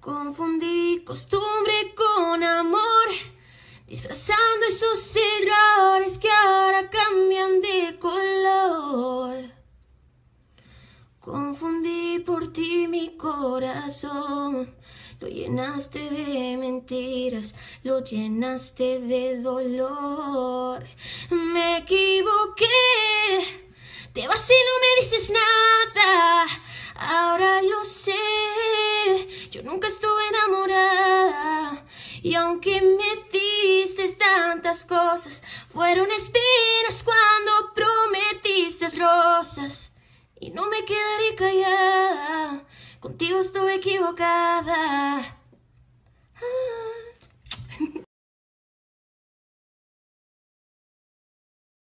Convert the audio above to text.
Confundí costumbre con amor, disfrazando esos errores que ahora cambian de color. Confundí por ti mi corazón, lo llenaste de mentiras, lo llenaste de dolor. Me equivoqué, te vas y no me dices nada, ahora lo sé nunca estuve enamorada. Y aunque me diste tantas cosas, fueron espinas cuando prometiste rosas. Y no me quedaré callada, contigo estuve equivocada.